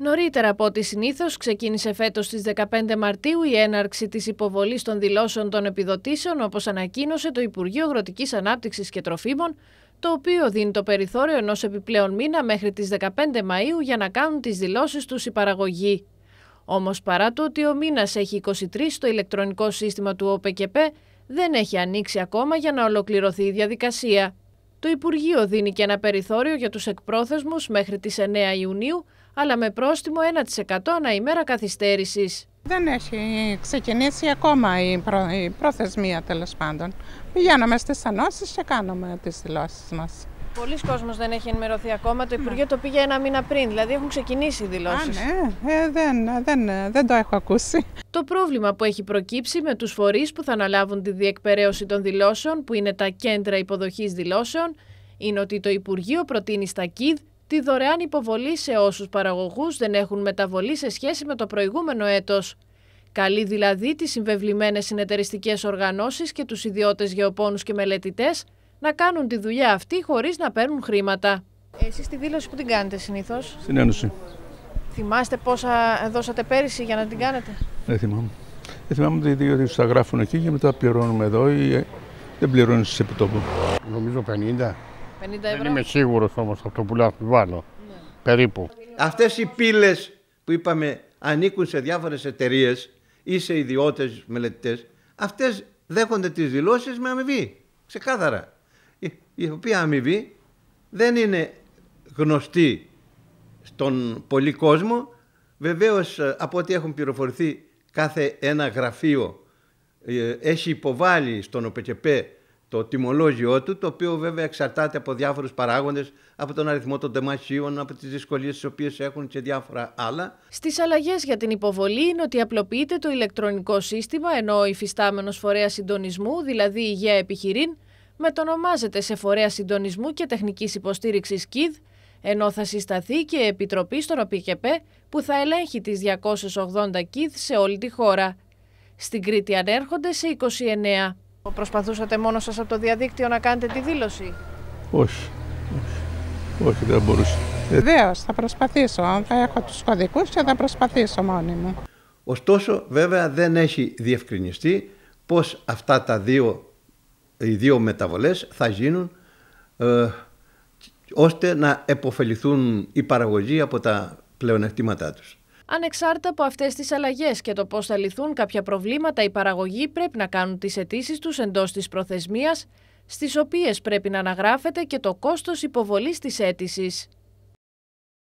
Νωρίτερα από ό,τι συνήθως, ξεκίνησε φέτος στις 15 Μαρτίου η έναρξη της υποβολής των δηλώσεων των επιδοτήσεων, όπως ανακοίνωσε το Υπουργείο Αγροτικής Ανάπτυξης και Τροφίμων, το οποίο δίνει το περιθώριο ενός επιπλέον μήνα μέχρι τις 15 Μαου για να κάνουν τις δηλώσεις τους οι παραγωγή. Όμως, παρά το ότι ο μήνας έχει 23 στο ηλεκτρονικό σύστημα του ΟΠΕΚΕΠΕ, δεν έχει ανοίξει ακόμα για να ολοκληρωθεί η διαδικασία. Το Υπουργείο δίνει και ένα περιθώριο για τους εκπρόθεσμους μέχρι τις 9 Ιουνίου, αλλά με πρόστιμο 1% ανά ημέρα καθυστέρησης. Δεν έχει ξεκινήσει ακόμα η, η προθεσμία τέλος πάντων. Πηγαίνουμε στις ανώσεις και κάνουμε τις δηλώσεις μας. Πολλοί κόσμος δεν έχει ενημερωθεί ακόμα. Το ναι. Υπουργείο το πήγε ένα μήνα πριν, δηλαδή έχουν ξεκινήσει οι δηλώσεις. Α, ναι, ε, δεν, δεν, δεν το έχω ακούσει. Το πρόβλημα που έχει προκύψει με τους φορείς που θα αναλάβουν τη διεκπαιρέωση των δηλώσεων, που είναι τα κέντρα υποδοχής δηλώσεων, είναι ότι το Υπουργείο προτείνει στα ΚΙΔ τη δωρεάν υποβολή σε όσους παραγωγούς δεν έχουν μεταβολή σε σχέση με το προηγούμενο έτος. Καλεί δηλαδή τις συμβεβλημένες συνεταιριστικές οργανώσεις και τους ιδιώτες γεωπόνους και μελετητές να κάνουν τη δουλειά αυτή χωρίς να παίρνουν χρήματα. Εσείς τη δήλωση που την κάνετε συνήθως? Στην Ένωση. Θυμάστε πόσα δώσατε πέρυσι για να την κάνετε? Δεν θυμάμαι. Δεν θυμάμαι διότι τα γράφουν εκεί και μετά πληρώνουμε εδώ ή ε, δεν πληρώνεις σε επιτόπου. Νομίζω 50. 50 ευρώ. Δεν είμαι σίγουρος όμως αυτό που λέω βάλω. Ναι. Περίπου. Αυτές οι πύλες που είπαμε ανήκουν σε διάφορες εταιρείες ή σε ιδιώτες μελετητές, αυτές δέχονται τις δηλώσεις με αμοιβή. Ξεκάθαρα η οποία αμοιβή δεν είναι γνωστή στον πολύ κόσμο. Βεβαίως ε, από ό,τι έχουν πληροφορηθεί κάθε ένα γραφείο ε, έχει υποβάλει στον ΟΠΕΚΕΠΕ το τιμολόγιο του, το οποίο βέβαια εξαρτάται από διάφορους παράγοντες, από τον αριθμό των τεμασίων, από τις δυσκολίες τις οποίες έχουν και διάφορα άλλα. Στις αλλαγές για την υποβολή είναι ότι απλοποιείται το ηλεκτρονικό σύστημα, ενώ ο υφιστάμενος φορέας συντονισμού, δηλαδή η υγεία Επιχειρήν, μετονομάζεται σε Φορέα Συντονισμού και Τεχνικής Υποστήριξης ΚΙΔ, ενώ θα συσταθεί και Επιτροπή στον ΟΠΙΚΕΠΕ που θα ελέγχει τις 280 ΚΙΔ σε όλη τη χώρα. Στην Κρήτη ανέρχονται σε 29. Προσπαθούσατε μόνος σας από το διαδίκτυο να κάνετε τη δήλωση. Όχι. Όχι, δεν μπορούσα. Βεβαίως, θα προσπαθήσω. Αν θα έχω τους κωδικούς θα προσπαθήσω μόνη μου. Ωστόσο, βέβαια, δεν έχει διευκρινιστεί πώς αυτά τα δύο οι δύο μεταβολές θα γίνουν ε, ώστε να επωφεληθούν οι παραγωγοί από τα πλεονεκτήματά τους. Ανεξάρτητα από αυτές τις αλλαγές και το πώς θα λυθούν κάποια προβλήματα, οι παραγωγοί πρέπει να κάνουν τις αιτήσεις τους εντός της προθεσμίας, στις οποίες πρέπει να αναγράφεται και το κόστος υποβολής της αίτησης.